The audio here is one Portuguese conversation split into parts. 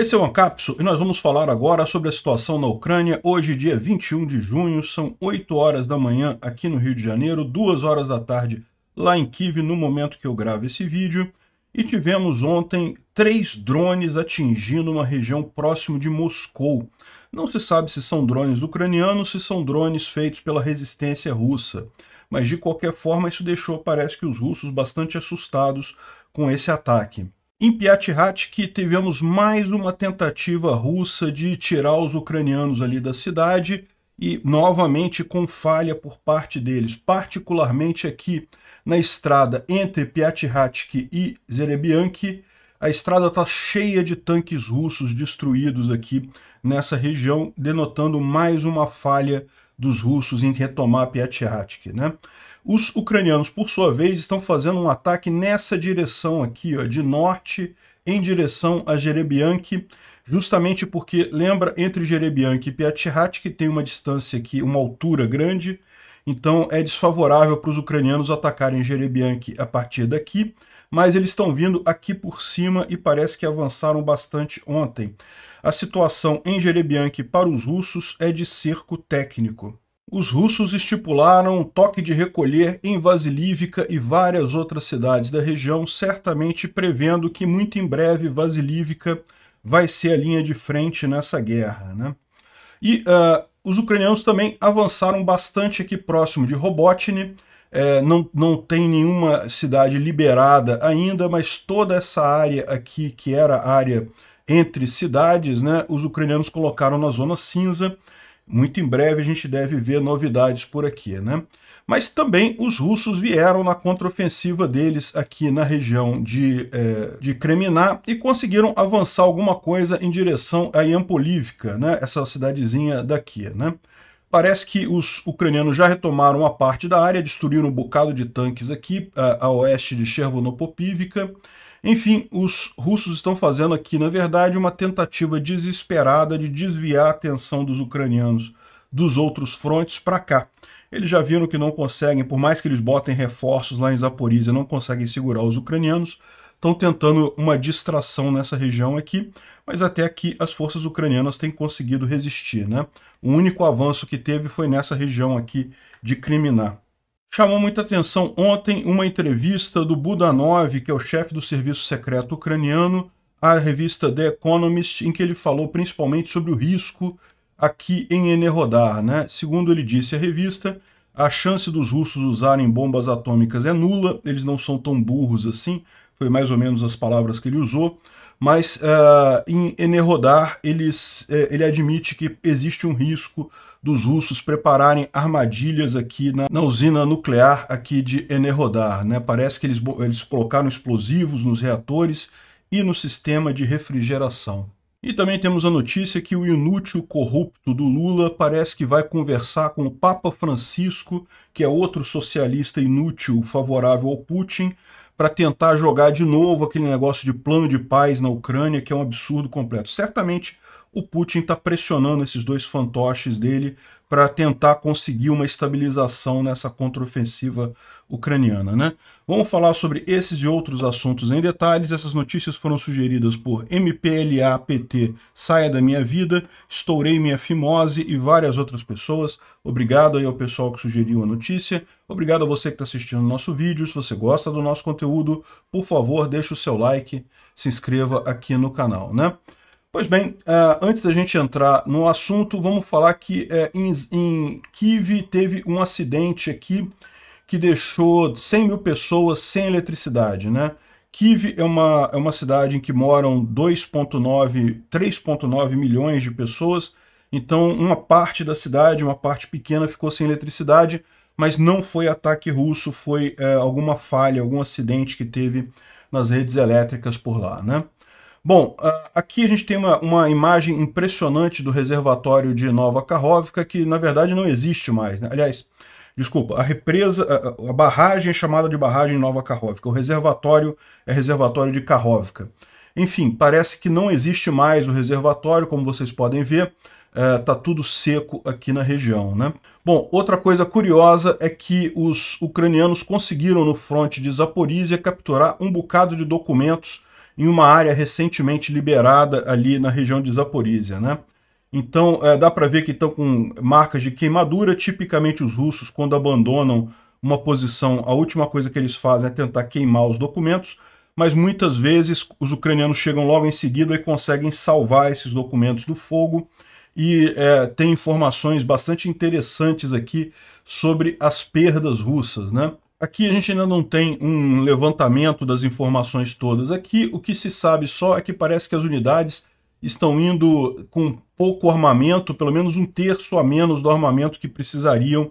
Esse é o Ancapso e nós vamos falar agora sobre a situação na Ucrânia. Hoje, dia 21 de junho, são 8 horas da manhã aqui no Rio de Janeiro, 2 horas da tarde lá em Kiev, no momento que eu gravo esse vídeo. E tivemos ontem três drones atingindo uma região próximo de Moscou. Não se sabe se são drones ucranianos, se são drones feitos pela resistência russa. Mas de qualquer forma, isso deixou, parece que, os russos bastante assustados com esse ataque. Em Piatihat, que tivemos mais uma tentativa russa de tirar os ucranianos ali da cidade e novamente com falha por parte deles, particularmente aqui na estrada entre Piatihatki e Zerebianki, a estrada está cheia de tanques russos destruídos aqui nessa região, denotando mais uma falha dos russos em retomar Piatihatki, né? Os ucranianos, por sua vez, estão fazendo um ataque nessa direção aqui, ó, de norte em direção a Jerebiank, justamente porque, lembra, entre Jerebiank e Piatihat, que tem uma distância aqui, uma altura grande, então é desfavorável para os ucranianos atacarem Jerebiank a partir daqui, mas eles estão vindo aqui por cima e parece que avançaram bastante ontem. A situação em Jerebiank para os russos é de cerco técnico os russos estipularam um toque de recolher em Vasilivka e várias outras cidades da região, certamente prevendo que muito em breve Vasilivka vai ser a linha de frente nessa guerra. Né? E uh, os ucranianos também avançaram bastante aqui próximo de Robotny, é, não, não tem nenhuma cidade liberada ainda, mas toda essa área aqui, que era área entre cidades, né, os ucranianos colocaram na zona cinza, muito em breve a gente deve ver novidades por aqui, né? Mas também os russos vieram na contraofensiva deles aqui na região de, é, de Kremina e conseguiram avançar alguma coisa em direção a Yampolivka, né? Essa cidadezinha daqui, né? Parece que os ucranianos já retomaram a parte da área, destruíram um bocado de tanques aqui a, a oeste de Chervonopopivica, enfim, os russos estão fazendo aqui, na verdade, uma tentativa desesperada de desviar a atenção dos ucranianos dos outros frontes para cá. Eles já viram que não conseguem, por mais que eles botem reforços lá em Zaporizhia, não conseguem segurar os ucranianos. Estão tentando uma distração nessa região aqui, mas até aqui as forças ucranianas têm conseguido resistir. Né? O único avanço que teve foi nessa região aqui de Crimea. Chamou muita atenção ontem uma entrevista do Budanov, que é o chefe do serviço secreto ucraniano, à revista The Economist, em que ele falou principalmente sobre o risco aqui em Enerodar. Né? Segundo ele disse à revista, a chance dos russos usarem bombas atômicas é nula, eles não são tão burros assim, foi mais ou menos as palavras que ele usou, mas uh, em Enerodar eles, eh, ele admite que existe um risco dos russos prepararem armadilhas aqui na, na usina nuclear aqui de Enerhodar. Né? Parece que eles, eles colocaram explosivos nos reatores e no sistema de refrigeração. E também temos a notícia que o inútil corrupto do Lula parece que vai conversar com o Papa Francisco, que é outro socialista inútil favorável ao Putin, para tentar jogar de novo aquele negócio de plano de paz na Ucrânia, que é um absurdo completo. Certamente o Putin está pressionando esses dois fantoches dele para tentar conseguir uma estabilização nessa contraofensiva ucraniana. Né? Vamos falar sobre esses e outros assuntos em detalhes. Essas notícias foram sugeridas por MPLAPT, Saia da Minha Vida, Estourei Minha Fimose e várias outras pessoas. Obrigado aí ao pessoal que sugeriu a notícia. Obrigado a você que está assistindo o nosso vídeo. Se você gosta do nosso conteúdo, por favor, deixe o seu like, se inscreva aqui no canal. né? Pois bem, uh, antes da gente entrar no assunto, vamos falar que uh, em, em Kiev teve um acidente aqui que deixou 100 mil pessoas sem eletricidade, né? Kiev é uma, é uma cidade em que moram 2.9, 3.9 milhões de pessoas, então uma parte da cidade, uma parte pequena ficou sem eletricidade, mas não foi ataque russo, foi é, alguma falha, algum acidente que teve nas redes elétricas por lá, né? Bom, ah, aqui a gente tem uma, uma imagem impressionante do reservatório de Nova Karhovka, que na verdade não existe mais. Né? Aliás, desculpa, a represa, a, a, barragem é chamada de barragem Nova Karhovka, o reservatório é reservatório de Karhovka. Enfim, parece que não existe mais o reservatório, como vocês podem ver, é, tudo seco aqui na região, né? Bom, outra coisa curiosa é que os ucranianos conseguiram no fronte de Zaporizhia capturar um bocado de documentos em uma área recentemente liberada ali na região de Zaporizhia, né? Então, é, dá para ver que estão com marcas de queimadura. Tipicamente, os russos, quando abandonam uma posição, a última coisa que eles fazem é tentar queimar os documentos, mas muitas vezes os ucranianos chegam logo em seguida e conseguem salvar esses documentos do fogo. E é, tem informações bastante interessantes aqui sobre as perdas russas, né? Aqui a gente ainda não tem um levantamento das informações todas. Aqui o que se sabe só é que parece que as unidades estão indo com pouco armamento, pelo menos um terço a menos do armamento que precisariam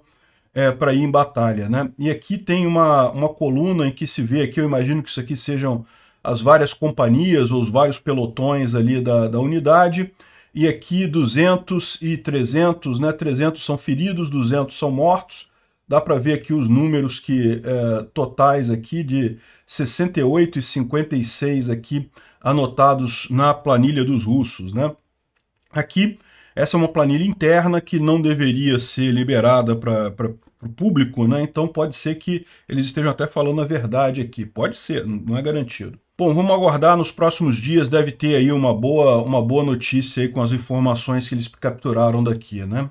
é, para ir em batalha. Né? E aqui tem uma, uma coluna em que se vê, aqui eu imagino que isso aqui sejam as várias companhias ou os vários pelotões ali da, da unidade. E aqui 200 e 300, né? 300 são feridos, 200 são mortos Dá para ver aqui os números que é, totais aqui de 68 e 56 aqui anotados na planilha dos russos, né? Aqui, essa é uma planilha interna que não deveria ser liberada para o público, né? Então pode ser que eles estejam até falando a verdade aqui. Pode ser, não é garantido. Bom, vamos aguardar, nos próximos dias deve ter aí uma boa, uma boa notícia aí com as informações que eles capturaram daqui, né?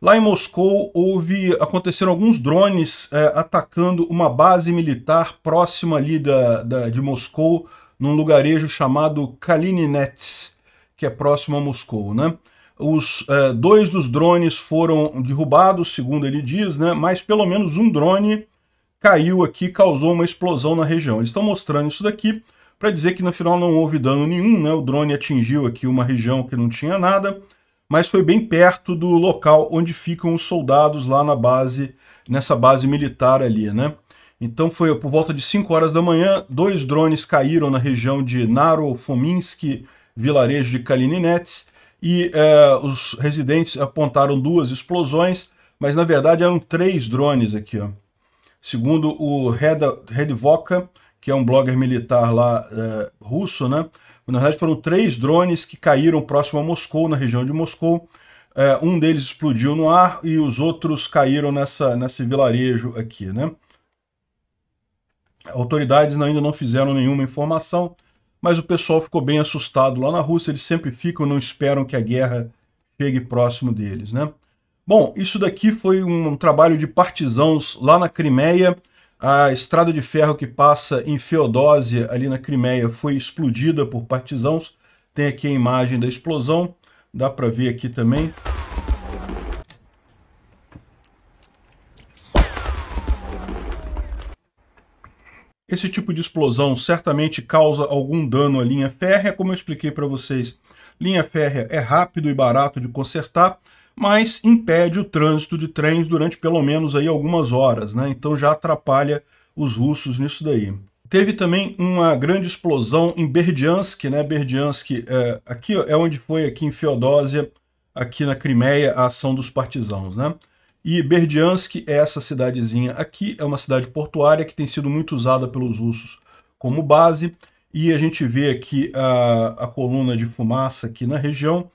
Lá em Moscou houve aconteceram alguns drones é, atacando uma base militar próxima ali da, da, de Moscou, num lugarejo chamado Kalininets, que é próximo a Moscou, né? Os é, dois dos drones foram derrubados, segundo ele diz, né? Mas pelo menos um drone caiu aqui, causou uma explosão na região. Eles estão mostrando isso daqui para dizer que no final não houve dano nenhum, né? O drone atingiu aqui uma região que não tinha nada mas foi bem perto do local onde ficam os soldados lá na base, nessa base militar ali, né? Então foi por volta de 5 horas da manhã, dois drones caíram na região de Naro vilarejo de Kalininets, e é, os residentes apontaram duas explosões, mas na verdade eram três drones aqui, ó. Segundo o Red, Redvoka, que é um blogger militar lá é, russo, né? Na verdade, foram três drones que caíram próximo a Moscou, na região de Moscou. É, um deles explodiu no ar e os outros caíram nessa, nesse vilarejo aqui, né? Autoridades ainda não fizeram nenhuma informação, mas o pessoal ficou bem assustado lá na Rússia. Eles sempre ficam, não esperam que a guerra chegue próximo deles, né? Bom, isso daqui foi um trabalho de partisãos lá na Crimeia, a estrada de ferro que passa em Feodósia, ali na Crimeia, foi explodida por partisãos. Tem aqui a imagem da explosão. Dá para ver aqui também. Esse tipo de explosão certamente causa algum dano à linha férrea, como eu expliquei para vocês. Linha férrea é rápido e barato de consertar, mas impede o trânsito de trens durante pelo menos aí algumas horas, né? Então já atrapalha os russos nisso daí. Teve também uma grande explosão em Berdiansk, né? Berdiansk, é, aqui é onde foi aqui em Feodósia, aqui na Crimeia, a ação dos partisãos, né? E Berdiansk é essa cidadezinha aqui, é uma cidade portuária que tem sido muito usada pelos russos como base, e a gente vê aqui a, a coluna de fumaça aqui na região,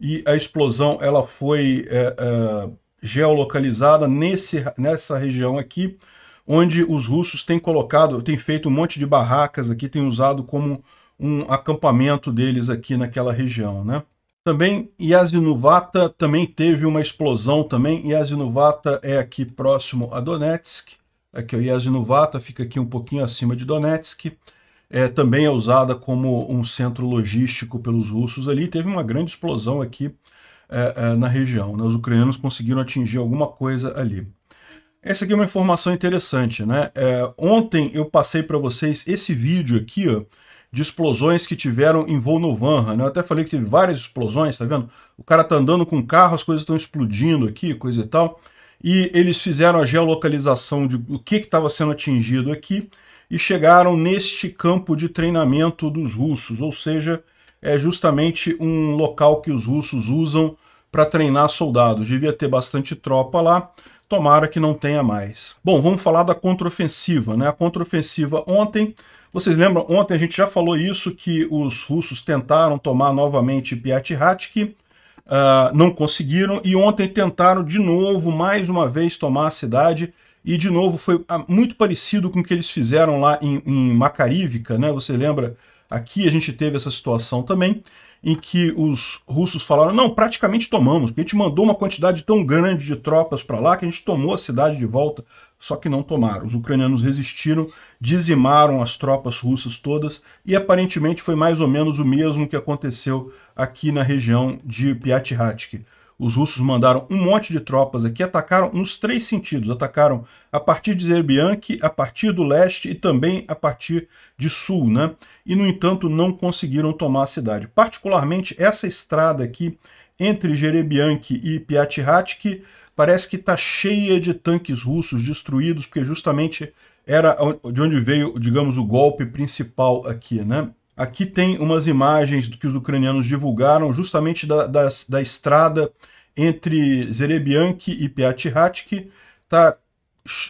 e a explosão ela foi é, é, geolocalizada nesse, nessa região aqui, onde os russos têm colocado, têm feito um monte de barracas aqui, têm usado como um acampamento deles aqui naquela região, né? Também Yazinuvata também teve uma explosão também. Yazinuvata é aqui próximo a Donetsk. Aqui o Yazinuvata fica aqui um pouquinho acima de Donetsk é, também é usada como um centro logístico pelos russos ali. Teve uma grande explosão aqui é, é, na região. Né? Os ucranianos conseguiram atingir alguma coisa ali. Essa aqui é uma informação interessante, né? É, ontem eu passei para vocês esse vídeo aqui, ó, de explosões que tiveram em Volnovanha, né? Eu até falei que teve várias explosões, tá vendo? O cara tá andando com o carro, as coisas estão explodindo aqui, coisa e tal. E eles fizeram a geolocalização do que estava sendo atingido aqui e chegaram neste campo de treinamento dos russos, ou seja, é justamente um local que os russos usam para treinar soldados. Devia ter bastante tropa lá, tomara que não tenha mais. Bom, vamos falar da contraofensiva, né? A contraofensiva ontem, vocês lembram, ontem a gente já falou isso, que os russos tentaram tomar novamente Piatihatsky, uh, ah, não conseguiram, e ontem tentaram de novo, mais uma vez, tomar a cidade, e, de novo, foi ah, muito parecido com o que eles fizeram lá em, em né? Você lembra? Aqui a gente teve essa situação também, em que os russos falaram, não, praticamente tomamos, porque a gente mandou uma quantidade tão grande de tropas para lá que a gente tomou a cidade de volta, só que não tomaram. Os ucranianos resistiram, dizimaram as tropas russas todas, e aparentemente foi mais ou menos o mesmo que aconteceu aqui na região de Piatihatsky os russos mandaram um monte de tropas aqui, atacaram nos três sentidos, atacaram a partir de Zerbianki, a partir do leste e também a partir de sul, né? E, no entanto, não conseguiram tomar a cidade. Particularmente, essa estrada aqui entre Jerebianki e Piatihatki parece que está cheia de tanques russos destruídos, porque justamente era de onde veio, digamos, o golpe principal aqui, né? Aqui tem umas imagens que os ucranianos divulgaram justamente da, da, da estrada entre Zerebianki e Piatihatsky. Está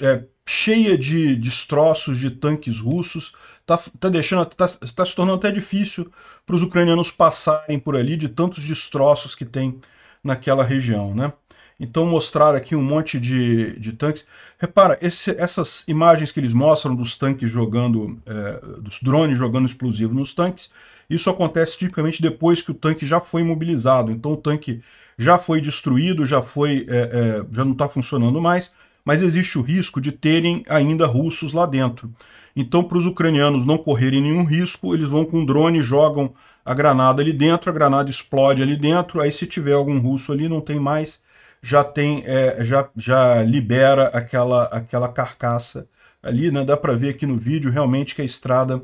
é, cheia de destroços de tanques russos. Está tá deixando, tá, tá, se tornando até difícil para os ucranianos passarem por ali de tantos destroços que tem naquela região. Né? Então mostrar aqui um monte de, de tanques. Repara, esse, essas imagens que eles mostram dos tanques jogando, é, dos drones jogando explosivo nos tanques, isso acontece tipicamente depois que o tanque já foi imobilizado. Então o tanque já foi destruído, já, foi, é, é, já não está funcionando mais, mas existe o risco de terem ainda russos lá dentro. Então para os ucranianos não correrem nenhum risco, eles vão com um drone, jogam a granada ali dentro, a granada explode ali dentro, aí se tiver algum russo ali não tem mais já tem é, já, já libera aquela aquela carcaça ali, né? Dá para ver aqui no vídeo realmente que a estrada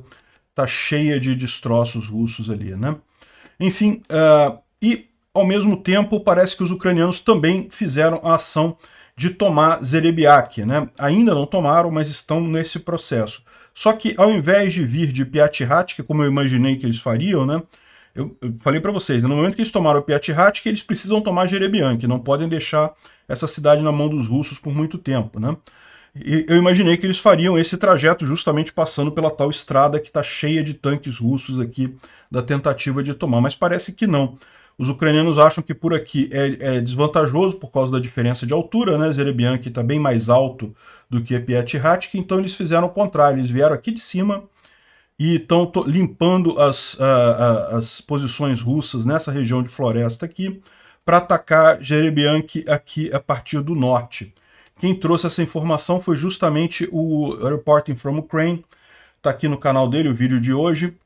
tá cheia de destroços russos ali, né? Enfim, uh, e ao mesmo tempo parece que os ucranianos também fizeram a ação de tomar Zerebiak, né? Ainda não tomaram, mas estão nesse processo. Só que ao invés de vir de Piatihat, que como eu imaginei que eles fariam, né? Eu, eu falei para vocês, né, no momento que eles tomaram Piatihat, que eles precisam tomar Jerebian, que não podem deixar essa cidade na mão dos russos por muito tempo, né? E eu imaginei que eles fariam esse trajeto justamente passando pela tal estrada que está cheia de tanques russos aqui da tentativa de tomar, mas parece que não. Os ucranianos acham que por aqui é, é, desvantajoso por causa da diferença de altura, né? Zerebian está bem mais alto do que Piatihatk, então eles fizeram o contrário, eles vieram aqui de cima e estão limpando as, as posições russas nessa região de floresta aqui para atacar Jerebianki aqui a partir do norte. Quem trouxe essa informação foi justamente o Reporting from Ukraine, está aqui no canal dele o vídeo de hoje,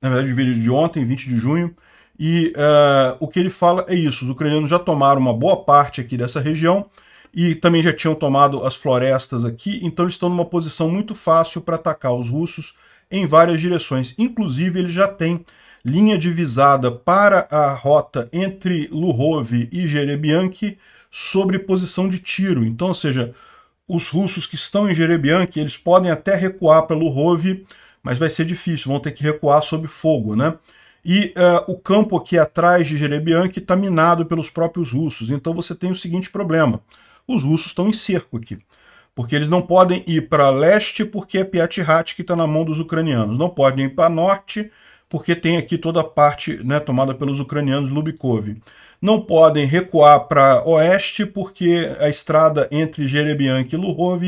na verdade o vídeo de ontem, 20 de junho, e uh, o que ele fala é isso, os ucranianos já tomaram uma boa parte aqui dessa região, e também já tinham tomado as florestas aqui, então eles estão numa posição muito fácil para atacar os russos, em várias direções. Inclusive, ele já tem linha divisada para a rota entre Luhove e Jerebianque sobre posição de tiro. Então, ou seja, os russos que estão em Jerebianque, eles podem até recuar para Luhove, mas vai ser difícil, vão ter que recuar sob fogo, né? E uh, o campo aqui atrás de Jerebianque está minado pelos próprios russos. Então você tem o seguinte problema. Os russos estão em cerco aqui porque eles não podem ir para leste porque é Piatihat que está na mão dos ucranianos, não podem ir para norte porque tem aqui toda a parte né, tomada pelos ucranianos, Lubikov. Não podem recuar para oeste porque a estrada entre Jerebiank e Lurov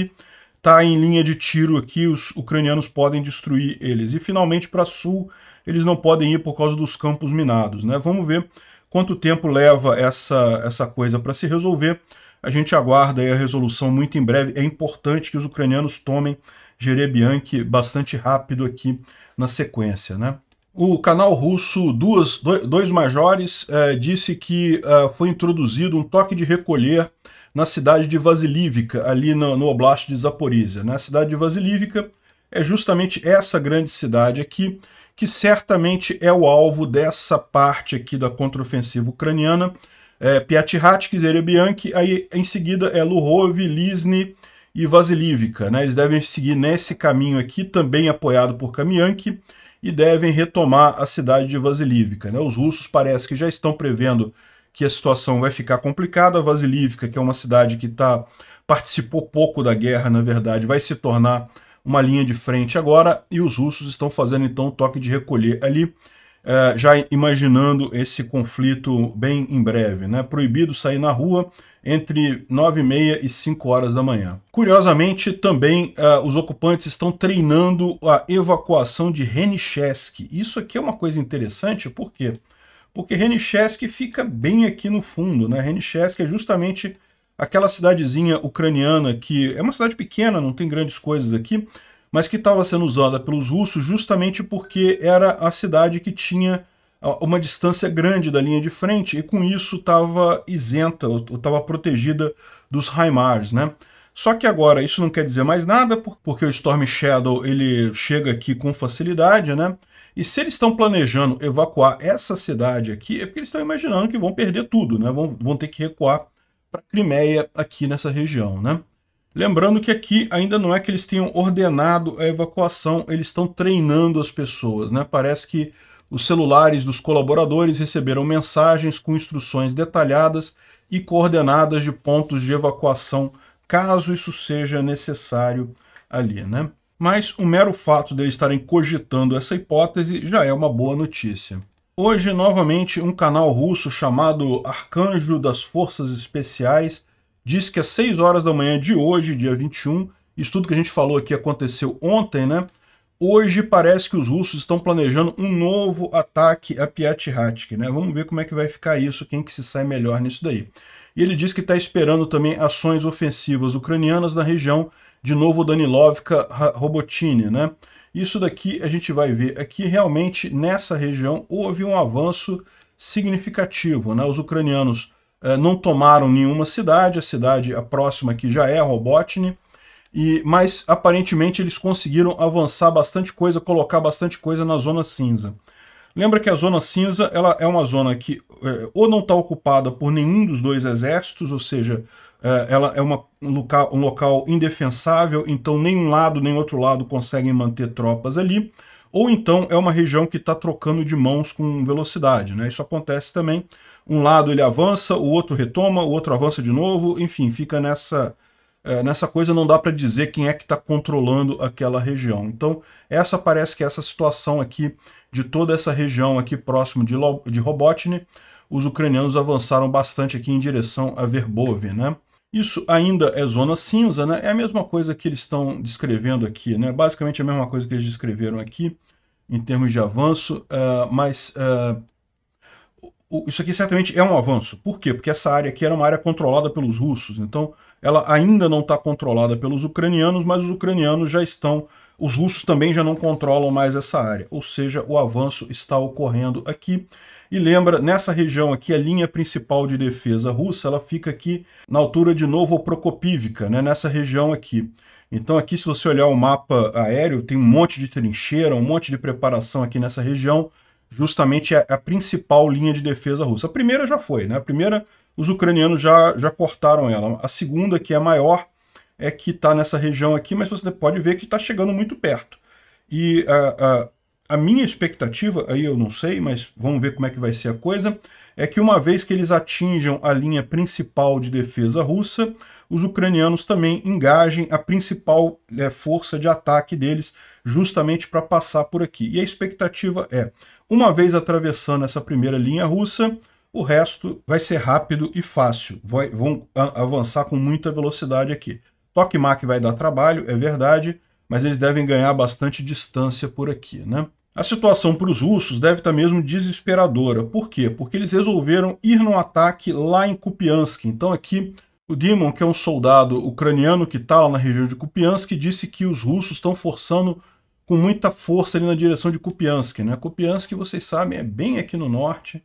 está em linha de tiro aqui, os ucranianos podem destruir eles. E finalmente para sul eles não podem ir por causa dos campos minados. Né? Vamos ver quanto tempo leva essa, essa coisa para se resolver. A gente aguarda a resolução muito em breve. É importante que os ucranianos tomem Jerebianki bastante rápido aqui na sequência, né? O canal russo duas, dois majores eh, disse que eh, foi introduzido um toque de recolher na cidade de Vasilivka, ali no, no Oblast de Zaporizhia. Na né? A cidade de Vasilivka é justamente essa grande cidade aqui, que certamente é o alvo dessa parte aqui da contraofensiva ucraniana, é, Piatihat, Bianchi, aí em seguida é Luhov, Lisny e Vasilivka. Né? Eles devem seguir nesse caminho aqui, também apoiado por Kamianki, e devem retomar a cidade de Vasilivka. Né? Os russos parece que já estão prevendo que a situação vai ficar complicada. Vasilivka, que é uma cidade que tá, participou pouco da guerra, na verdade, vai se tornar uma linha de frente agora, e os russos estão fazendo então o toque de recolher ali é, já imaginando esse conflito bem em breve. Né? Proibido sair na rua entre 9 e meia e 5 horas da manhã. Curiosamente, também uh, os ocupantes estão treinando a evacuação de Renichesk. Isso aqui é uma coisa interessante, por quê? Porque Renichesk fica bem aqui no fundo, né? Renichesk é justamente aquela cidadezinha ucraniana que é uma cidade pequena, não tem grandes coisas aqui, mas que estava sendo usada pelos russos justamente porque era a cidade que tinha uma distância grande da linha de frente e com isso estava isenta ou estava protegida dos Heimars, né? Só que agora isso não quer dizer mais nada porque o Storm Shadow ele chega aqui com facilidade, né? E se eles estão planejando evacuar essa cidade aqui, é porque eles estão imaginando que vão perder tudo, né? Vão, vão ter que recuar para Crimeia aqui nessa região, né? Lembrando que aqui ainda não é que eles tenham ordenado a evacuação, eles estão treinando as pessoas, né? Parece que os celulares dos colaboradores receberam mensagens com instruções detalhadas e coordenadas de pontos de evacuação, caso isso seja necessário ali, né? Mas o mero fato deles estarem cogitando essa hipótese já é uma boa notícia. Hoje, novamente, um canal russo chamado Arcanjo das Forças Especiais diz que às 6 horas da manhã de hoje, dia 21, isso tudo que a gente falou aqui aconteceu ontem, né? Hoje parece que os russos estão planejando um novo ataque a Piatihatik, né? Vamos ver como é que vai ficar isso, quem que se sai melhor nisso daí. E ele diz que está esperando também ações ofensivas ucranianas na região, de novo Danilovka Robotini, né? Isso daqui a gente vai ver aqui, é realmente nessa região houve um avanço significativo, né? Os ucranianos eh, não tomaram nenhuma cidade, a cidade a próxima que já é Robotny, e, mas aparentemente eles conseguiram avançar bastante coisa, colocar bastante coisa na zona cinza. Lembra que a zona cinza ela é uma zona que é, ou não está ocupada por nenhum dos dois exércitos, ou seja, é, ela é uma, um, local, um local indefensável, então nenhum lado nem outro lado conseguem manter tropas ali, ou então é uma região que está trocando de mãos com velocidade. Né? Isso acontece também um lado ele avança, o outro retoma, o outro avança de novo, enfim, fica nessa, é, nessa coisa, não dá para dizer quem é que está controlando aquela região. Então, essa parece que é essa situação aqui, de toda essa região aqui próximo de, de Robotny, os ucranianos avançaram bastante aqui em direção a verbove né? Isso ainda é zona cinza, né? É a mesma coisa que eles estão descrevendo aqui, né? Basicamente a mesma coisa que eles descreveram aqui em termos de avanço, uh, mas uh, isso aqui certamente é um avanço. Por quê? Porque essa área aqui era uma área controlada pelos russos. Então, ela ainda não está controlada pelos ucranianos, mas os ucranianos já estão. Os russos também já não controlam mais essa área. Ou seja, o avanço está ocorrendo aqui. E lembra, nessa região aqui, a linha principal de defesa russa, ela fica aqui na altura de Novo Prokopivka, né? nessa região aqui. Então aqui, se você olhar o mapa aéreo, tem um monte de trincheira, um monte de preparação aqui nessa região justamente a, a, principal linha de defesa russa. A primeira já foi, né? A primeira, os ucranianos já, já cortaram ela. A segunda, que é maior, é que está nessa região aqui, mas você pode ver que está chegando muito perto. E a, a, a minha expectativa, aí eu não sei, mas vamos ver como é que vai ser a coisa, é que uma vez que eles atinjam a linha principal de defesa russa, os ucranianos também engajem a principal é, força de ataque deles, justamente para passar por aqui. E a expectativa é: uma vez atravessando essa primeira linha russa, o resto vai ser rápido e fácil. Vai, vão avançar com muita velocidade aqui. Tokmak vai dar trabalho, é verdade, mas eles devem ganhar bastante distância por aqui, né? A situação para os russos deve estar mesmo desesperadora. Por quê? Porque eles resolveram ir no ataque lá em Kupiansk. Então aqui o Dimon, que é um soldado ucraniano que está lá na região de Kupiansk, disse que os russos estão forçando com muita força ali na direção de Kupiansk. Né? Kupiansk, vocês sabem, é bem aqui no norte,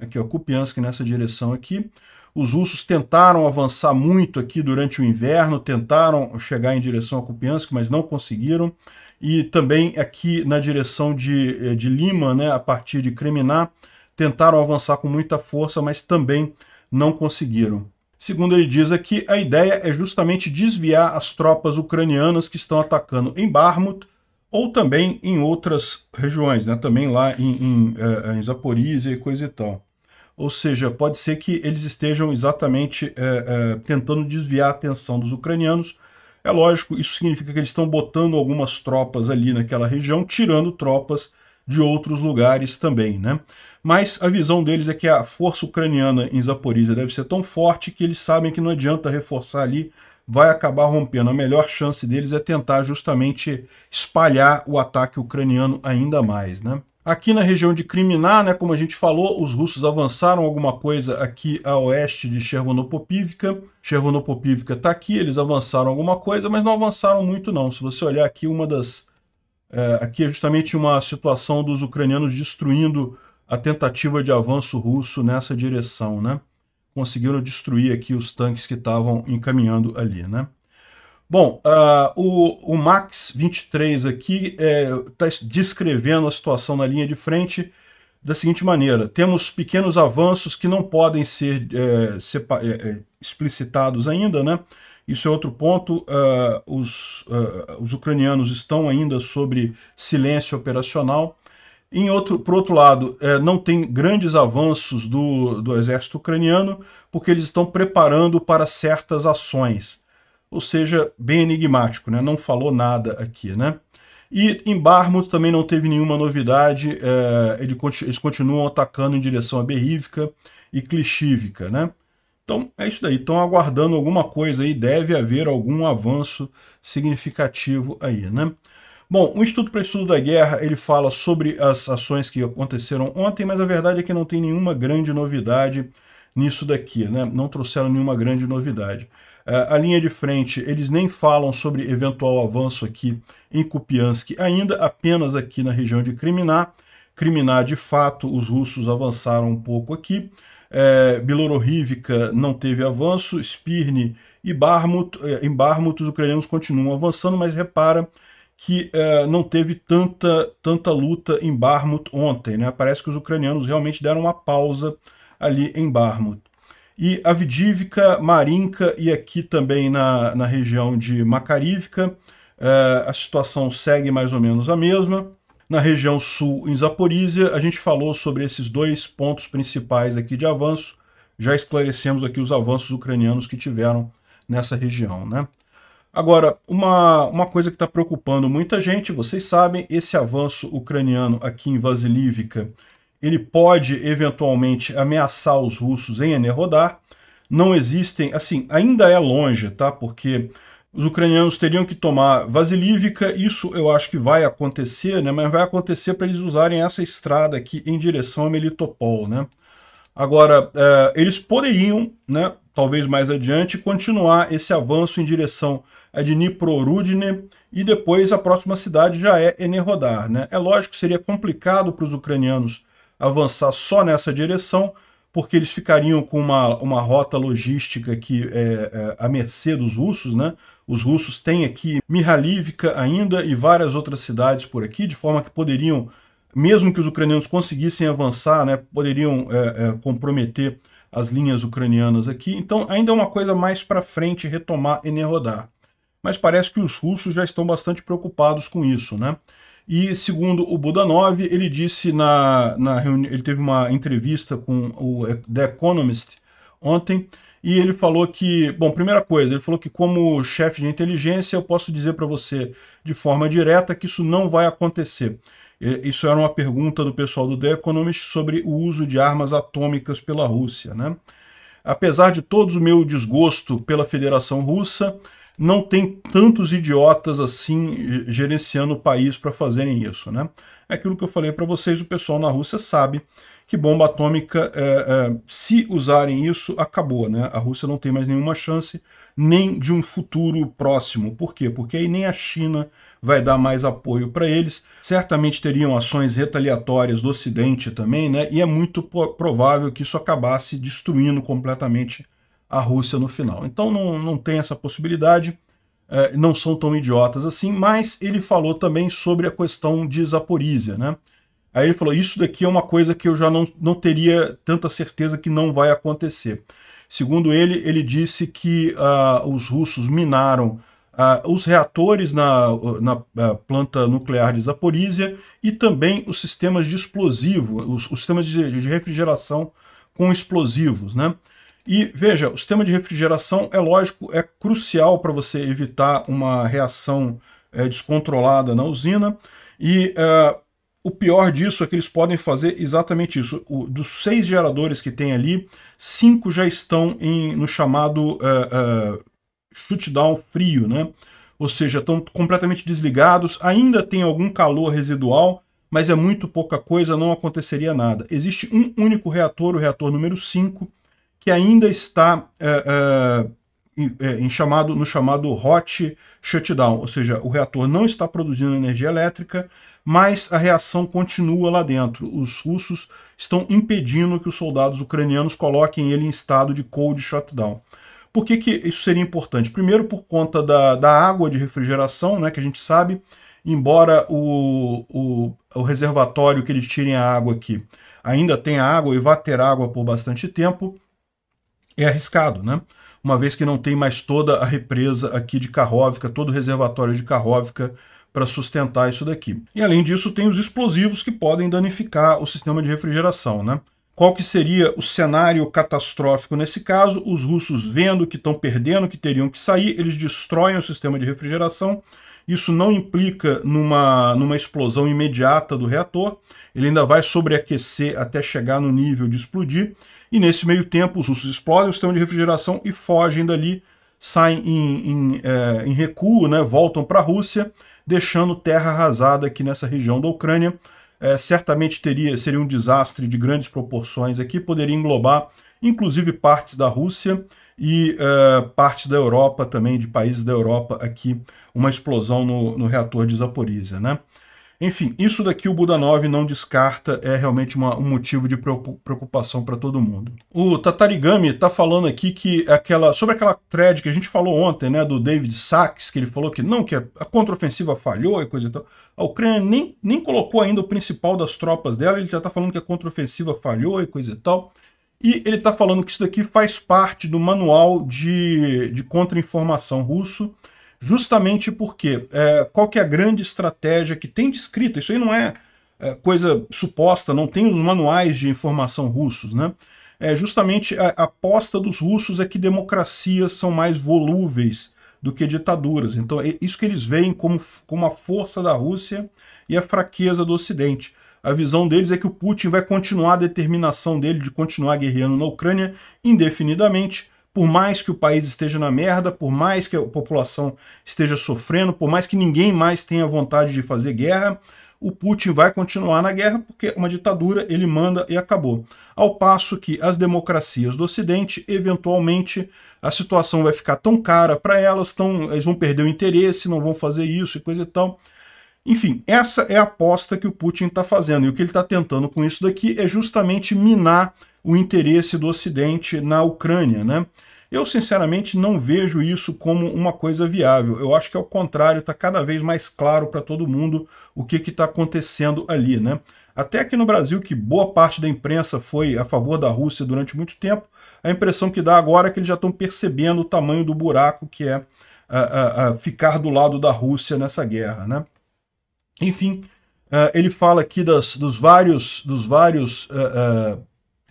aqui ó, Kupiansk nessa direção aqui. Os russos tentaram avançar muito aqui durante o inverno, tentaram chegar em direção a Kupiansk, mas não conseguiram. E também aqui na direção de, eh, de Lima, né, a partir de Kreminá, tentaram avançar com muita força, mas também não conseguiram. Segundo ele diz aqui, a ideia é justamente desviar as tropas ucranianas que estão atacando em Barmut ou também em outras regiões, né? também lá em, em, é, é, em Zaporizhia e coisa e tal. Ou seja, pode ser que eles estejam exatamente é, é, tentando desviar a atenção dos ucranianos. É lógico, isso significa que eles estão botando algumas tropas ali naquela região, tirando tropas de outros lugares também, né? Mas a visão deles é que a força ucraniana em Zaporizhia deve ser tão forte que eles sabem que não adianta reforçar ali vai acabar rompendo. A melhor chance deles é tentar justamente espalhar o ataque ucraniano ainda mais, né? Aqui na região de Kriminá, né, como a gente falou, os russos avançaram alguma coisa aqui a oeste de Chervonopopivka. Chervonopopivka está aqui, eles avançaram alguma coisa, mas não avançaram muito não. Se você olhar aqui, uma das... É, aqui é justamente uma situação dos ucranianos destruindo a tentativa de avanço russo nessa direção, né? conseguiram destruir aqui os tanques que estavam encaminhando ali, né? Bom, uh, o, o, Max 23 aqui está é, tá descrevendo a situação na linha de frente da seguinte maneira: temos pequenos avanços que não podem ser, é, é, é, explicitados ainda, né? Isso é outro ponto. Uh, os, uh, os ucranianos estão ainda sobre silêncio operacional. Em outro, por outro lado, é, não tem grandes avanços do, do exército ucraniano, porque eles estão preparando para certas ações. Ou seja, bem enigmático, né? não falou nada aqui. Né? E em Barmut também não teve nenhuma novidade, é, eles continuam atacando em direção a Berrívka e Klishivka. Né? Então é isso daí, estão aguardando alguma coisa aí, deve haver algum avanço significativo aí. Né? Bom, o Instituto para Estudo da Guerra ele fala sobre as ações que aconteceram ontem, mas a verdade é que não tem nenhuma grande novidade nisso daqui, né? Não trouxeram nenhuma grande novidade. Uh, a linha de frente, eles nem falam sobre eventual avanço aqui em Kupiansk, ainda apenas aqui na região de Kriminá. Kriminá, de fato, os russos avançaram um pouco aqui. É, não teve avanço, Spirne e Barmut, é, em Barmut os ucranianos continuam avançando, mas repara que uh, não teve tanta, tanta luta em Barmut ontem. Né? Parece que os ucranianos realmente deram uma pausa ali em Barmut. E Vidivka, Marinka e aqui também na, na região de Makarivka, uh, eh, a situação segue mais ou menos a mesma. Na região sul, em Zaporizhia, a gente falou sobre esses dois pontos principais aqui de avanço. Já esclarecemos aqui os avanços ucranianos que tiveram nessa região. Né? Agora, uma, uma coisa que está preocupando muita gente, vocês sabem, esse avanço ucraniano aqui em Vasilivka, ele pode eventualmente ameaçar os russos em Enerrodar. Não existem, assim, ainda é longe, tá? Porque os ucranianos teriam que tomar Vasilivka, isso eu acho que vai acontecer, né? Mas vai acontecer para eles usarem essa estrada aqui em direção a Melitopol, né? Agora, é, eles poderiam, né, talvez mais adiante, continuar esse avanço em direção é de Niprorudne e depois a próxima cidade já é Enerhodar. Né? É lógico que seria complicado para os ucranianos avançar só nessa direção, porque eles ficariam com uma, uma rota logística que é, é à mercê dos russos. Né? Os russos têm aqui Mihalivka ainda e várias outras cidades por aqui, de forma que poderiam, mesmo que os ucranianos conseguissem avançar, né, poderiam é, é, comprometer as linhas ucranianas aqui. Então ainda é uma coisa mais para frente retomar Enerodar mas parece que os russos já estão bastante preocupados com isso, né? E segundo o Budanov, ele disse na, na ele teve uma entrevista com o The Economist ontem e ele falou que, bom, primeira coisa, ele falou que como chefe de inteligência eu posso dizer para você de forma direta que isso não vai acontecer. Isso era uma pergunta do pessoal do The Economist sobre o uso de armas atômicas pela Rússia, né? Apesar de todo o meu desgosto pela Federação Russa, não tem tantos idiotas assim gerenciando o país para fazerem isso, né? É aquilo que eu falei para vocês, o pessoal na Rússia sabe que bomba atômica, é, é, se usarem isso, acabou, né? A Rússia não tem mais nenhuma chance, nem de um futuro próximo. Por quê? Porque aí nem a China vai dar mais apoio para eles. Certamente teriam ações retaliatórias do Ocidente também, né? E é muito provável que isso acabasse destruindo completamente a Rússia no final. Então não, não tem essa possibilidade, é, não são tão idiotas assim, mas ele falou também sobre a questão de Zaporizhia, né? Aí ele falou, isso daqui é uma coisa que eu já não, não teria tanta certeza que não vai acontecer. Segundo ele, ele disse que uh, os russos minaram uh, os reatores na, na uh, planta nuclear de Zaporizhia e também os sistemas de explosivo, os, os sistemas de, de refrigeração com explosivos, né? E veja, o sistema de refrigeração, é lógico, é crucial para você evitar uma reação é, descontrolada na usina. E é, o pior disso é que eles podem fazer exatamente isso. O, dos seis geradores que tem ali, cinco já estão em, no chamado é, é shutdown frio, né? Ou seja, estão completamente desligados, ainda tem algum calor residual, mas é muito pouca coisa, não aconteceria nada. Existe um único reator, o reator número 5, que ainda está é, é, é, em chamado, no chamado hot shutdown, ou seja, o reator não está produzindo energia elétrica, mas a reação continua lá dentro. Os russos estão impedindo que os soldados ucranianos coloquem ele em estado de cold shutdown. Por que, que isso seria importante? Primeiro, por conta da, da água de refrigeração, né, que a gente sabe, embora o, o, o reservatório que eles tirem a água aqui ainda tenha água e vá ter água por bastante tempo, é arriscado, né? uma vez que não tem mais toda a represa aqui de Karhovka, todo o reservatório de Karhovka para sustentar isso daqui. E além disso, tem os explosivos que podem danificar o sistema de refrigeração. Né? Qual que seria o cenário catastrófico nesse caso? Os russos vendo que estão perdendo, que teriam que sair, eles destroem o sistema de refrigeração, isso não implica numa, numa explosão imediata do reator, ele ainda vai sobreaquecer até chegar no nível de explodir, e nesse meio tempo, os russos explodem o sistema de refrigeração e fogem dali, saem em, em, é, em recuo, né, voltam para a Rússia, deixando terra arrasada aqui nessa região da Ucrânia. É, certamente teria, seria um desastre de grandes proporções aqui, poderia englobar inclusive partes da Rússia e uh, parte da Europa também, de países da Europa aqui, uma explosão no, no reator de Zaporizhia, né? Enfim, isso daqui o Buda 9 não descarta, é realmente uma, um motivo de preocupação para todo mundo. O Tatarigami está falando aqui que aquela sobre aquela thread que a gente falou ontem, né, do David Sachs, que ele falou que não, que a contraofensiva falhou e coisa e tal. A Ucrânia nem, nem colocou ainda o principal das tropas dela, ele já está falando que a contraofensiva falhou e coisa e tal. E ele está falando que isso daqui faz parte do manual de, de contra-informação russo, justamente porque é, qual que é a grande estratégia que tem descrita, isso aí não é, é, coisa suposta, não tem os manuais de informação russos, né? É justamente a, aposta dos russos é que democracias são mais volúveis do que ditaduras. Então é isso que eles veem como, como a força da Rússia e a fraqueza do Ocidente. A visão deles é que o Putin vai continuar a determinação dele de continuar guerreando na Ucrânia indefinidamente, por mais que o país esteja na merda, por mais que a população esteja sofrendo, por mais que ninguém mais tenha vontade de fazer guerra, o Putin vai continuar na guerra porque uma ditadura ele manda e acabou. Ao passo que as democracias do Ocidente, eventualmente, a situação vai ficar tão cara para elas, tão, eles vão perder o interesse, não vão fazer isso e coisa e tal. Enfim, essa é a aposta que o Putin está fazendo. E o que ele está tentando com isso daqui é justamente minar o interesse do Ocidente na Ucrânia, né? Eu, sinceramente, não vejo isso como uma coisa viável. Eu acho que, ao contrário, está cada vez mais claro para todo mundo o que está acontecendo ali. Né? Até aqui no Brasil, que boa parte da imprensa foi a favor da Rússia durante muito tempo, a impressão que dá agora é que eles já estão percebendo o tamanho do buraco que é a, ficar do lado da Rússia nessa guerra. Né? Enfim, uh, ele fala aqui das, dos vários, dos vários uh, uh,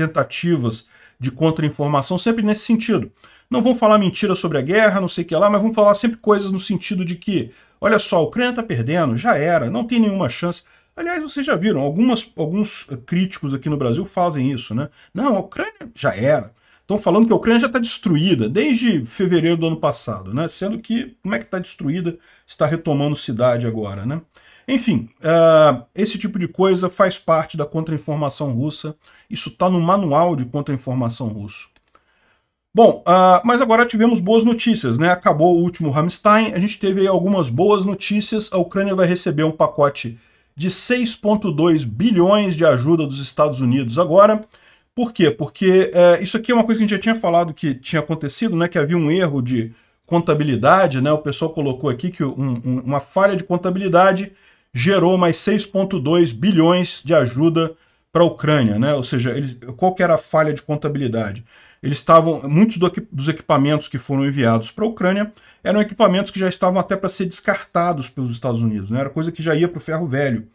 tentativas de contra-informação, sempre nesse sentido. Não vão falar mentira sobre a guerra, não sei o que lá, mas vão falar sempre coisas no sentido de que, olha só, a Ucrânia está perdendo, já era, não tem nenhuma chance. Aliás, vocês já viram, algumas, alguns eh, críticos aqui no Brasil fazem isso, né? Não, a Ucrânia já era. Estão falando que a Ucrânia já está destruída desde fevereiro do ano passado, né? Sendo que, como é que está destruída? Está retomando cidade agora, né? Enfim, uh, esse tipo de coisa faz parte da contra-informação russa. Isso está no manual de contra-informação russo. Bom, uh, mas agora tivemos boas notícias, né? Acabou o último Ramstein, a gente teve algumas boas notícias. A Ucrânia vai receber um pacote de 6,2 bilhões de ajuda dos Estados Unidos agora. Por quê? Porque é, isso aqui é uma coisa que a gente já tinha falado que tinha acontecido, né? Que havia um erro de contabilidade, né? O pessoal colocou aqui que um, um, uma falha de contabilidade gerou mais 6,2 bilhões de ajuda para a Ucrânia, né? Ou seja, eles, qual que era a falha de contabilidade? Eles estavam muitos do, dos equipamentos que foram enviados para a Ucrânia eram equipamentos que já estavam até para ser descartados pelos Estados Unidos, né? Era coisa que já ia para o ferro velho.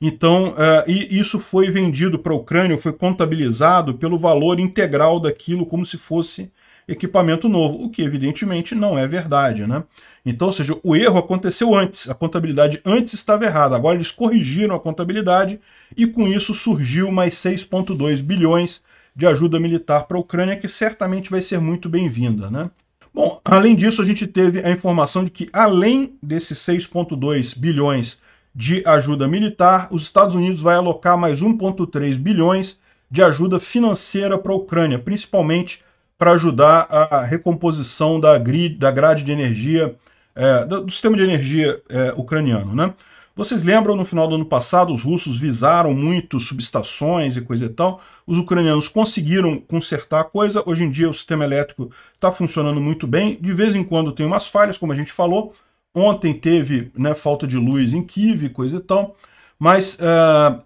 Então, uh, e isso foi vendido para a Ucrânia, foi contabilizado pelo valor integral daquilo, como se fosse equipamento novo, o que evidentemente não é verdade. Né? Então, ou seja, o erro aconteceu antes, a contabilidade antes estava errada, agora eles corrigiram a contabilidade e com isso surgiu mais 6,2 bilhões de ajuda militar para a Ucrânia, que certamente vai ser muito bem-vinda. Né? Bom, além disso, a gente teve a informação de que, além desses 6,2 bilhões de ajuda militar, os Estados Unidos vai alocar mais 1,3 bilhões de ajuda financeira para a Ucrânia, principalmente para ajudar a recomposição da, grid, da grade de energia, é, do sistema de energia é, ucraniano. Né? Vocês lembram, no final do ano passado, os russos visaram muito subestações e coisa e tal. Os ucranianos conseguiram consertar a coisa. Hoje em dia o sistema elétrico está funcionando muito bem. De vez em quando tem umas falhas, como a gente falou. Ontem teve né, falta de luz em Kiev, coisa e tal. Mas é,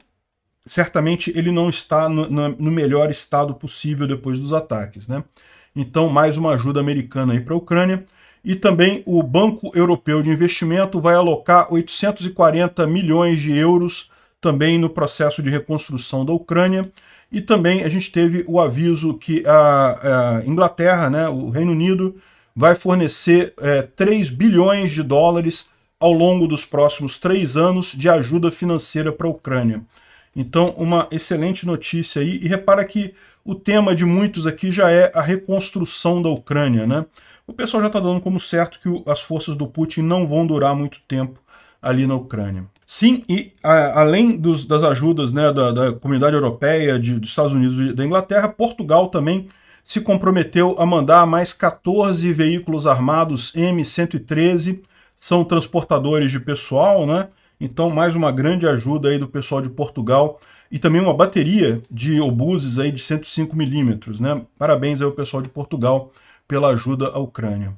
certamente ele não está no, no melhor estado possível depois dos ataques. Né? Então, mais uma ajuda americana para a Ucrânia. E também o Banco Europeu de Investimento vai alocar 840 milhões de euros também no processo de reconstrução da Ucrânia. E também a gente teve o aviso que a, a Inglaterra, né, o Reino Unido, vai fornecer é, 3 bilhões de dólares ao longo dos próximos três anos de ajuda financeira para a Ucrânia. Então, uma excelente notícia aí. E repara que o tema de muitos aqui já é a reconstrução da Ucrânia, né? O pessoal já está dando como certo que o, as forças do Putin não vão durar muito tempo ali na Ucrânia. Sim, e a, além dos, das ajudas né, da, da comunidade europeia, de, dos Estados Unidos e da Inglaterra, Portugal também se comprometeu a mandar mais 14 veículos armados M113, são transportadores de pessoal, né? Então, mais uma grande ajuda aí do pessoal de Portugal e também uma bateria de obuses aí de 105 milímetros, né? Parabéns ao pessoal de Portugal pela ajuda à Ucrânia.